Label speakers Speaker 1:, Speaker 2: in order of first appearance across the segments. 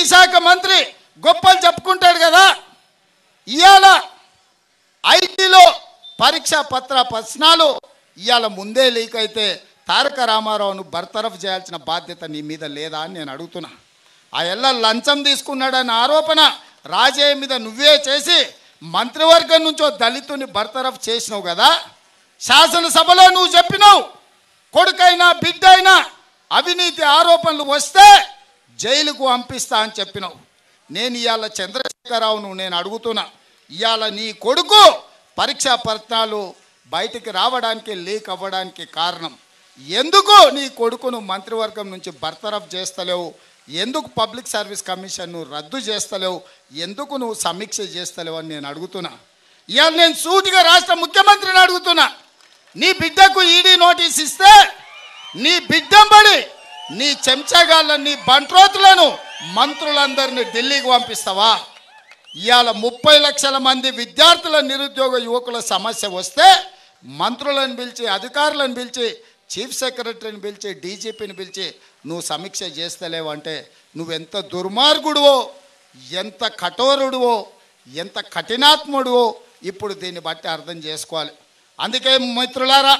Speaker 1: ఈ శాఖ మంత్రి గొప్పలు చెప్పుకుంటాడు కదా ఇవాళ ఐటీలో పరీక్ష పత్ర ప్రశ్నలు ఇవాళ ముందే లీక్ అయితే తారక రామారావును బర్తరఫ్ చేయాల్సిన బాధ్యత నీ మీద లేదా అని నేను అడుగుతున్నా ఆ ఎల్ల లంచం తీసుకున్నాడన్న ఆరోపణ రాజయ్య మీద నువ్వే చేసి మంత్రివర్గం నుంచో దళితుని బర్తరఫ్ చేసినావు కదా శాసనసభలో నువ్వు చెప్పినావు కొడుకైనా బిడ్డైనా అవినీతి ఆరోపణలు వస్తే జైలుకు పంపిస్తా అని చెప్పినావు నేను ఇవాళ చంద్రశేఖరరావును నేను అడుగుతున్నా ఇవాళ నీ కొడుకు పరీక్షా పత్రాలు బయటికి రావడానికి లీక్ అవ్వడానికి కారణం ఎందుకు నీ కొడుకును మంత్రివర్గం నుంచి బర్తరఫ్ చేస్తలేవు ఎందుకు పబ్లిక్ సర్వీస్ కమిషన్ను రద్దు చేస్తలేవు ఎందుకు నువ్వు సమీక్ష చేస్తలేవు అని నేను అడుగుతున్నా ఇవాళ నేను సూటిగా రాష్ట్ర ముఖ్యమంత్రిని అడుగుతున్నా నీ బిడ్డకు ఈడీ నోటీస్ ఇస్తే నీ బిడ్డం పడి నీ చెంచగాళ్ళ నీ బంట్రోతులను మంత్రులందరినీ ఢిల్లీకి పంపిస్తావా ఇవాళ ముప్పై లక్షల మంది విద్యార్థుల నిరుద్యోగ యువకుల సమస్య వస్తే మంత్రులను పిలిచి అధికారులను పిలిచి చీఫ్ సెక్రటరీని పిలిచి డీజీపీని పిలిచి నువ్వు సమీక్ష చేస్తలేవంటే నువ్వెంత దుర్మార్గుడువో ఎంత కఠోరుడువో ఎంత కఠినాత్ముడువో ఇప్పుడు దీన్ని బట్టి అర్థం చేసుకోవాలి అందుకే మిత్రులారా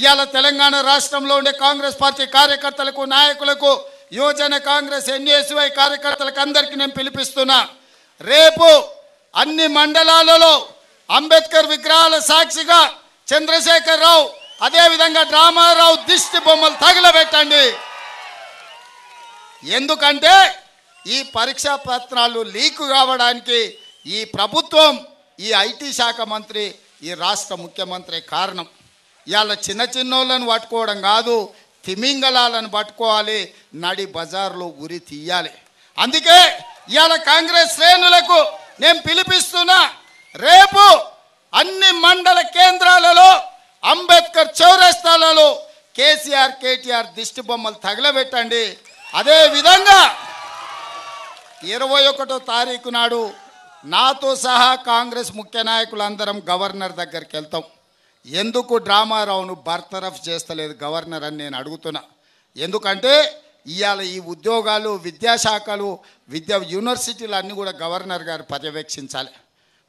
Speaker 1: ఇవాళ తెలంగాణ రాష్ట్రంలో ఉండే కాంగ్రెస్ పార్టీ కార్యకర్తలకు నాయకులకు యువజన కాంగ్రెస్ ఎన్ఏసివై కార్యకర్తలకు అందరికీ నేను పిలిపిస్తున్నా రేపు అన్ని మండలాలలో అంబేద్కర్ విగ్రహాల సాక్షిగా చంద్రశేఖర్ రావు అదేవిధంగా రామారావు దిష్టి బొమ్మలు తగలబెట్టండి ఎందుకంటే ఈ పరీక్షా పత్రాలు లీకు కావడానికి ఈ ప్రభుత్వం ఈ ఐటీ శాఖ మంత్రి ఈ రాష్ట్ర ముఖ్యమంత్రి కారణం ఇవాళ చిన్న చిన్నోళ్ళని పట్టుకోవడం కాదు తిమింగళాలను పట్టుకోవాలి నడి బజార్లో ఉరి తీయాలి అందుకే ఇవాళ కాంగ్రెస్ శ్రేణులకు నేను పిలిపిస్తున్నా రేపు అన్ని మండల కేంద్రాలలో అంబేద్కర్ చౌరస్తాలలో కేసీఆర్ కేటీఆర్ దిష్టి బొమ్మలు తగలబెట్టండి అదేవిధంగా ఇరవై ఒకటో తారీఖు నాడు నాతో సహా కాంగ్రెస్ ముఖ్య నాయకులందరం గవర్నర్ దగ్గరికి వెళ్తాం ఎందుకు డ్రామారావును బర్తరఫ్ చేస్తలేదు గవర్నర్ అని నేను అడుగుతున్నా ఎందుకంటే ఇవాళ ఈ ఉద్యోగాలు విద్యాశాఖలు విద్యా యూనివర్సిటీలు అన్నీ కూడా గవర్నర్ గారు పర్యవేక్షించాలి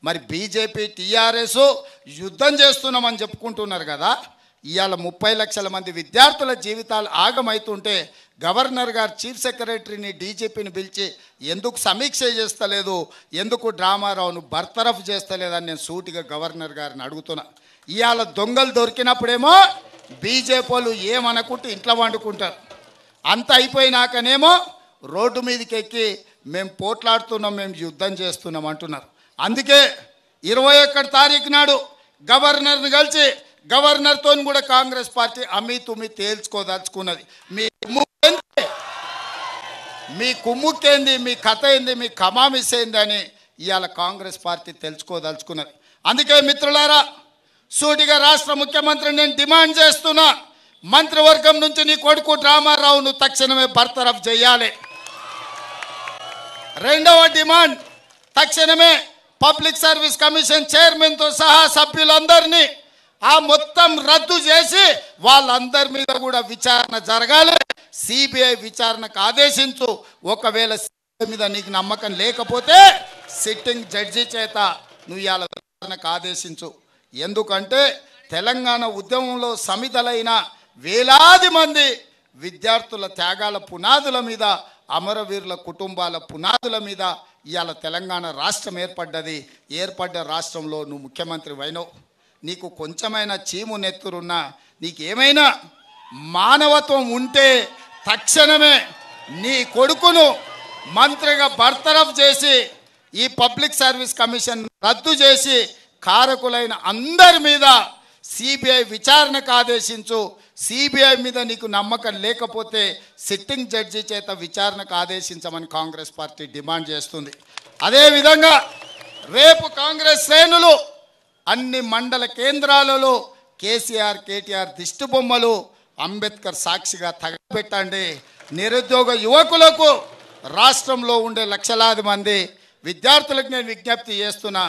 Speaker 1: మరి బీజేపీ టీఆర్ఎస్ యుద్ధం చేస్తున్నామని చెప్పుకుంటున్నారు కదా ఇవాళ ముప్పై లక్షల మంది విద్యార్థుల జీవితాలు ఆగమవుతుంటే గవర్నర్ గారు చీఫ్ సెక్రటరీని డీజీపీని పిలిచి ఎందుకు సమీక్ష చేస్తలేదు ఎందుకు డ్రామారావును బర్తరఫ్ చేస్తలేదని నేను సూటిగా గవర్నర్ గారిని అడుగుతున్నాను ఇవాళ దొంగలు దొరికినప్పుడేమో బీజేపీ వాళ్ళు ఏమనుకుంటూ ఇంట్లో వండుకుంటారు అంత అయిపోయినాకనేమో రోడ్డు మీదకి ఎక్కి మేము పోట్లాడుతున్నాం మేము యుద్ధం చేస్తున్నాం అంటున్నారు అందుకే ఇరవై ఒకటి తారీఖు నాడు గవర్నర్ని కలిసి గవర్నర్తో కూడా కాంగ్రెస్ పార్టీ అమ్మి తుమ్మి తేల్చుకోదలుచుకున్నది మీ కుమ్ముకేంది మీ కుమ్ముక్కేంది మీ కథ ఏంది మీ కమామిస్ అయింది అని ఇవాళ కాంగ్రెస్ పార్టీ తెలుసుకోదలుచుకున్నది అందుకే మిత్రులారా సూటిగా రాష్ట్ర ముఖ్యమంత్రి నేను డిమాండ్ చేస్తున్నా మంత్రివర్గం నుంచి నీ కొడుకు రామారావును తక్షణమే బర్తరఫ్ చేయాలి రెండవ డిమాండ్ తక్షణమే పబ్లిక్ సర్వీస్ కమిషన్ చైర్మన్తో సహా సభ్యులందరినీ ఆ మొత్తం రద్దు చేసి వాళ్ళందరి మీద కూడా విచారణ జరగాలి సిబిఐ విచారణకు ఆదేశించు ఒకవేళ సిబిఐ మీద నీకు నమ్మకం లేకపోతే సిట్టింగ్ జడ్జి చేత నువ్వు ఇవాళ విచారణకు ఆదేశించు ఎందుకంటే తెలంగాణ ఉద్యమంలో సమితలైన వేలాది మంది విద్యార్థుల త్యాగాల పునాదుల మీద అమరవీరుల కుటుంబాల పునాదుల మీద ఇవాళ తెలంగాణ రాష్ట్రం ఏర్పడ్డది ఏర్పడ్డ రాష్ట్రంలో నువ్వు ముఖ్యమంత్రి అయినవు నీకు కొంచెమైనా చీము నెత్తురున్నా నీకేమైనా మానవత్వం ఉంటే తక్షణమే నీ కొడుకును మంత్రిగా బర్తరఫ్ చేసి ఈ పబ్లిక్ సర్వీస్ కమిషన్ రద్దు చేసి కారకులైన అందరి మీద సిబిఐ విచారణకు ఆదేశించు సిబిఐ మీద నీకు నమ్మకం లేకపోతే సిట్టింగ్ జడ్జి చేత విచారణకు ఆదేశించమని కాంగ్రెస్ పార్టీ డిమాండ్ చేస్తుంది అదేవిధంగా రేపు కాంగ్రెస్ శ్రేణులు అన్ని మండల కేంద్రాలలో కేసీఆర్ కేటీఆర్ దిష్టిబొమ్మలు అంబేద్కర్ సాక్షిగా తగబెట్టండి నిరుద్యోగ యువకులకు రాష్ట్రంలో ఉండే లక్షలాది మంది విద్యార్థులకు నేను విజ్ఞప్తి చేస్తున్నా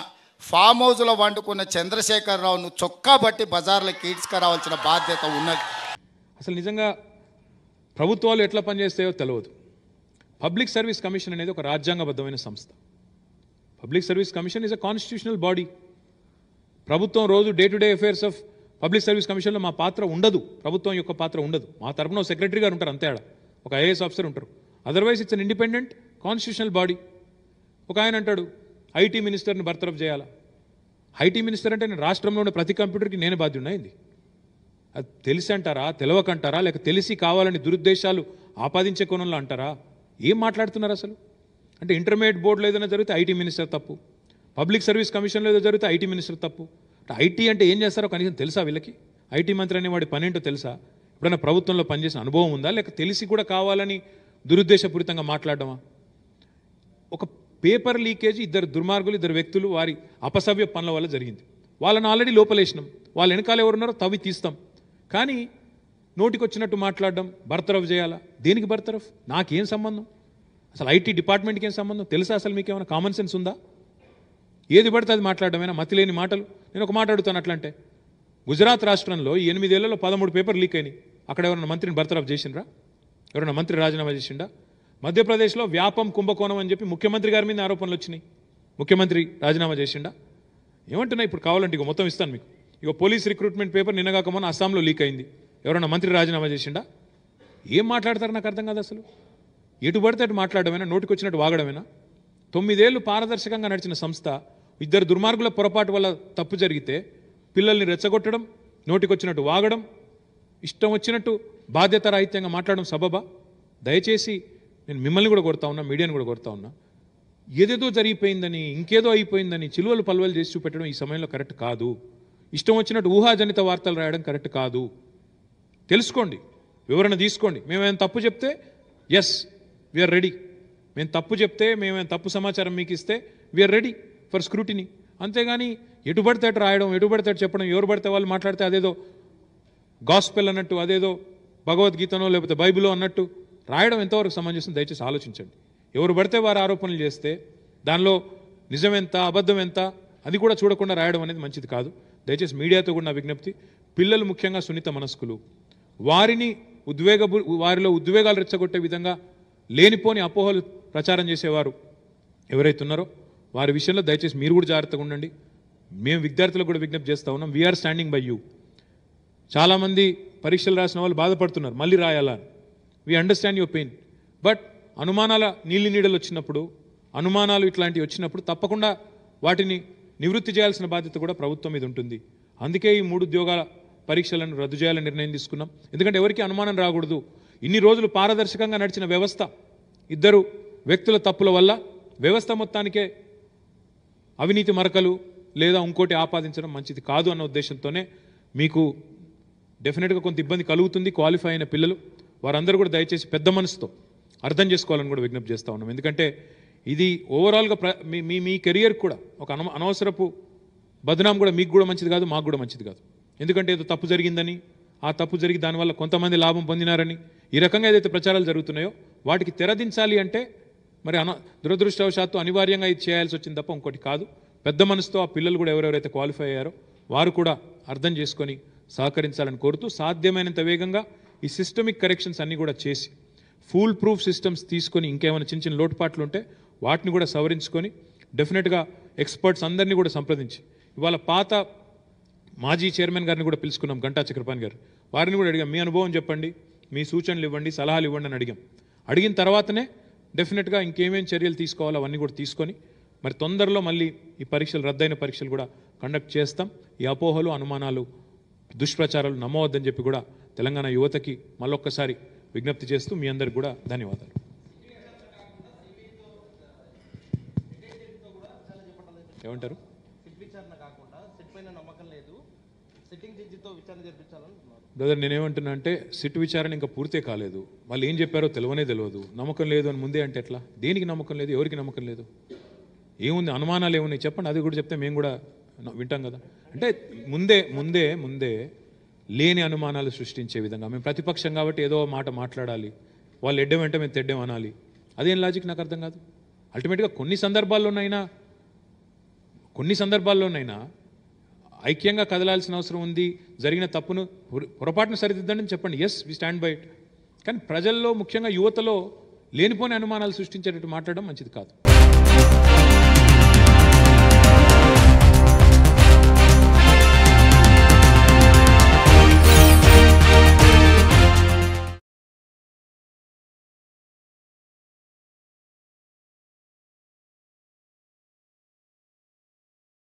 Speaker 1: ఫామ్ హౌస్లో వండుకున్న చంద్రశేఖరరావును చొక్కా బట్టి బజార్లకు కీడ్చుకురావాల్సిన బాధ్యత ఉన్నది అసలు
Speaker 2: నిజంగా ప్రభుత్వాలు ఎట్లా పనిచేస్తాయో తెలియదు పబ్లిక్ సర్వీస్ కమిషన్ అనేది ఒక రాజ్యాంగబద్ధమైన సంస్థ public service commission is a constitutional body ప్రభుత్వం రోజు day to day affairs of public service కమిషన్లో మా పాత్ర ఉండదు ప్రభుత్వం యొక్క పాత్ర ఉండదు మా తరఫున సెక్రటరీ గారు ఉంటారు అంతేడా ఒక ఐఏఎస్ ఆఫీసర్ ఉంటారు otherwise it's an independent constitutional body ఒక ఆయన అంటాడు ఐటీ మినిస్టర్ని బర్తరఫ్ చేయాలా ఐటీ మినిస్టర్ అంటే నేను రాష్ట్రంలో ఉన్న ప్రతి కంప్యూటర్కి నేను ఉన్నాయింది అది తెలిసి అంటారా తెలవకంటారా లేక తెలిసి కావాలని దురుద్దేశాలు ఆపాదించే కోణంలో అంటారా ఏం మాట్లాడుతున్నారు అసలు అంటే ఇంటర్మీడియట్ బోర్డులో ఏదైనా జరిగితే ఐటీ మినిస్టర్ తప్పు పబ్లిక్ సర్వీస్ కమిషన్లో ఏదో జరిగితే ఐటీ మినిస్టర్ తప్పు ఐటీ అంటే ఏం చేస్తారో కనీసం తెలుసా వీళ్ళకి ఐటీ మంత్రి అనే వాడి పనేంటో తెలుసా ఎప్పుడైనా ప్రభుత్వంలో పనిచేసిన అనుభవం ఉందా లేక తెలిసి కూడా కావాలని దురుద్దేశపూరితంగా మాట్లాడడమా ఒక పేపర్ లీకేజ్ ఇద్దరు దుర్మార్గులు ఇద్దరు వ్యక్తులు వారి అపసవ్య పనుల వల్ల జరిగింది వాళ్ళని ఆల్రెడీ లోపలేసినాం వాళ్ళ వెనకాల ఎవరున్నారో తవ్వి తీస్తాం కానీ నోటికొచ్చినట్టు మాట్లాడడం బర్తరఫ్ చేయాలా దేనికి బర్తరఫ్ నాకేం సంబంధం అసలు ఐటీ డిపార్ట్మెంట్కి ఏం సంబంధం తెలుసా అసలు మీకు ఏమైనా కామన్ సెన్స్ ఉందా ఏది పడితే అది మతి మతిలేని మాటలు నేను ఒక మాట్లాడుతాను అట్లంటే గుజరాత్ రాష్ట్రంలో ఈ ఎనిమిదేళ్లలో పదమూడు పేపర్ లీక్ అయినాయి అక్కడ ఎవరైనా మంత్రిని బర్తరఫ్ చేసిండ్రా ఎవరైనా మంత్రి రాజీనామా చేసిండా మధ్యప్రదేశ్లో వ్యాపం కుంభకోణం అని చెప్పి ముఖ్యమంత్రి గారి మీద ఆరోపణలు వచ్చినాయి ముఖ్యమంత్రి రాజీనామా చేసిండా ఏమంటున్నా ఇప్పుడు కావాలంటే ఇక మొత్తం ఇస్తాను మీకు ఇక పోలీస్ రిక్రూట్మెంట్ పేపర్ నిన్నగాకమని అస్సాంలో లీక్ అయింది ఎవరన్నా మంత్రి రాజీనామా చేసిండా ఏం మాట్లాడతారు నాకు అర్థం కాదు అసలు ఎటు పడితే అటు మాట్లాడమేనా నోటికి వచ్చినట్టు వాగడమేనా తొమ్మిదేళ్లు పారదర్శకంగా నడిచిన సంస్థ ఇద్దరు దుర్మార్గుల పొరపాటు వల్ల తప్పు జరిగితే పిల్లల్ని రెచ్చగొట్టడం నోటికొచ్చినట్టు వాగడం ఇష్టం వచ్చినట్టు బాధ్యత రాహిత్యంగా మాట్లాడడం సబబా దయచేసి నేను మిమ్మల్ని కూడా కొడతా ఉన్నా మీడియాని కూడా కొడతా ఉన్నా ఏదేదో జరిగిపోయిందని ఇంకేదో అయిపోయిందని చిలువలు పలువలు చేసి చూపెట్టడం ఈ సమయంలో కరెక్ట్ కాదు ఇష్టం వచ్చినట్టు ఊహాజనిత వార్తలు రాయడం కరెక్ట్ కాదు తెలుసుకోండి వివరణ తీసుకోండి మేమేమైనా తప్పు చెప్తే ఎస్ వీఆర్ రెడీ మేము తప్పు చెప్తే మేమేమైనా తప్పు సమాచారం మీకు ఇస్తే వీఆర్ రెడీ ఫర్ స్క్రూటినీ అంతేగాని ఎటు పడితే రాయడం ఎటు పడితే చెప్పడం ఎవరు పడితే వాళ్ళు మాట్లాడితే అదేదో గాస్పెల్ అన్నట్టు అదేదో భగవద్గీతనో లేకపోతే బైబిలో అన్నట్టు రాయడం ఎంతవరకు సంబంధించిన దయచేసి ఆలోచించండి ఎవరు పడితే వారు ఆరోపణలు చేస్తే దానిలో నిజం ఎంత అబద్ధం ఎంత అది కూడా చూడకుండా రాయడం అనేది మంచిది కాదు దయచేసి మీడియాతో కూడా నా విజ్ఞప్తి పిల్లలు ముఖ్యంగా సున్నిత మనస్కులు వారిని ఉద్వేగ వారిలో ఉద్వేగాలు రెచ్చగొట్టే విధంగా లేనిపోని అపోహలు ప్రచారం చేసేవారు ఎవరైతే ఉన్నారో వారి విషయంలో దయచేసి మీరు కూడా జాగ్రత్తగా ఉండండి మేము విద్యార్థులకు కూడా విజ్ఞప్తి చేస్తూ ఉన్నాం వీఆర్ స్టాండింగ్ బై యూ చాలామంది పరీక్షలు రాసిన వాళ్ళు బాధపడుతున్నారు మళ్ళీ రాయాలని we understand your pain but అనుమానాల నీళ్ళు నీడలు వచ్చినప్పుడు అనుమానాలు ఇట్లాంటివి వచ్చినప్పుడు తప్పకుండా వాటిని నివృత్తి చేయాల్సిన బాధ్యత కూడా ప్రభుత్వం మీద ఉంటుంది అందుకే ఈ మూడు ఉద్యోగాల పరీక్షలను రద్దు చేయాలని నిర్ణయం తీసుకున్నాం ఎందుకంటే ఎవరికి అనుమానం రాకూడదు ఇన్ని రోజులు పారదర్శకంగా నడిచిన వ్యవస్థ ఇద్దరు వ్యక్తుల తప్పుల వల్ల వ్యవస్థ మొత్తానికే అవినీతి మరకలు లేదా ఇంకోటి ఆపాదించడం మంచిది కాదు అన్న ఉద్దేశంతోనే మీకు డెఫినెట్గా కొంత ఇబ్బంది కలుగుతుంది క్వాలిఫై అయిన పిల్లలు వారందరూ కూడా దయచేసి పెద్ద మనసుతో అర్థం చేసుకోవాలని కూడా విజ్ఞప్తి చేస్తూ ఉన్నాం ఎందుకంటే ఇది ఓవరాల్గా మీ మీ మీ కెరియర్ కూడా ఒక అన అనవసరపు బదనాం కూడా మీకు కూడా మంచిది కాదు మాకు కూడా మంచిది కాదు ఎందుకంటే ఏదో తప్పు జరిగిందని ఆ తప్పు జరిగి దానివల్ల కొంతమంది లాభం పొందినారని ఈ రకంగా ఏదైతే ప్రచారాలు జరుగుతున్నాయో వాటికి తెరదించాలి అంటే మరి అన దురదృష్టవశాత్తు అనివార్యంగా ఇది చేయాల్సి వచ్చింది తప్ప ఇంకోటి కాదు పెద్ద మనసుతో ఆ పిల్లలు కూడా ఎవరెవరైతే క్వాలిఫై అయ్యారో వారు కూడా అర్థం చేసుకొని సహకరించాలని కోరుతూ సాధ్యమైనంత వేగంగా ఈ సిస్టమిక్ కరెక్షన్స్ అన్నీ కూడా చేసి ఫూల్ ప్రూఫ్ సిస్టమ్స్ తీసుకొని ఇంకేమైనా చిన్న చిన్న లోటుపాట్లు ఉంటే వాటిని కూడా సవరించుకొని డెఫినెట్గా ఎక్స్పర్ట్స్ అందరినీ కూడా సంప్రదించి ఇవాళ పాత మాజీ చైర్మన్ గారిని కూడా పిలుచుకున్నాం గంటా చక్రపాణి గారు వారిని కూడా అడిగాం మీ అనుభవం చెప్పండి మీ సూచనలు ఇవ్వండి సలహాలు ఇవ్వండి అని అడిగాం అడిగిన తర్వాతనే డెఫినెట్గా ఇంకేమేం చర్యలు తీసుకోవాలో అవన్నీ కూడా తీసుకొని మరి తొందరలో మళ్ళీ ఈ పరీక్షలు రద్దయిన పరీక్షలు కూడా కండక్ట్ చేస్తాం ఈ అపోహలు అనుమానాలు దుష్ప్రచారాలు నమ్మవద్దని చెప్పి కూడా తెలంగాణ యువతకి మళ్ళొక్కసారి విజ్ఞప్తి చేస్తూ మీ అందరికి కూడా ధన్యవాదాలు ఏమంటారు బ్రదర్ నేనేమంటున్నా అంటే సిట్ విచారణ ఇంకా పూర్తే కాలేదు వాళ్ళు ఏం చెప్పారో తెలియనే తెలియదు నమ్మకం లేదు అని ముందే అంటే ఎట్లా దేనికి నమ్మకం లేదు ఎవరికి నమ్మకం లేదు ఏముంది అనుమానాలు ఏమున్నాయి చెప్పండి అది కూడా చెప్తే మేము కూడా వింటాం కదా అంటే ముందే ముందే ముందే లేని అనుమానాలు సృష్టించే విధంగా మేము ప్రతిపక్షం కాబట్టి ఏదో మాట మాట్లాడాలి వాళ్ళు ఎడ్డం వెంట మేము తెడ్డం అనాలి అదేం లాజిక్ నాకు అర్థం కాదు అల్టిమేట్గా కొన్ని సందర్భాల్లోనైనా కొన్ని సందర్భాల్లోనైనా ఐక్యంగా కదలాల్సిన అవసరం ఉంది జరిగిన తప్పును పొరపాటును సరిదిద్దండి చెప్పండి yes we stand by it కానీ ప్రజల్లో ముఖ్యంగా యువతలో లేనిపోని అనుమానాలు సృష్టించేటట్టు మాట్లాడడం మంచిది కాదు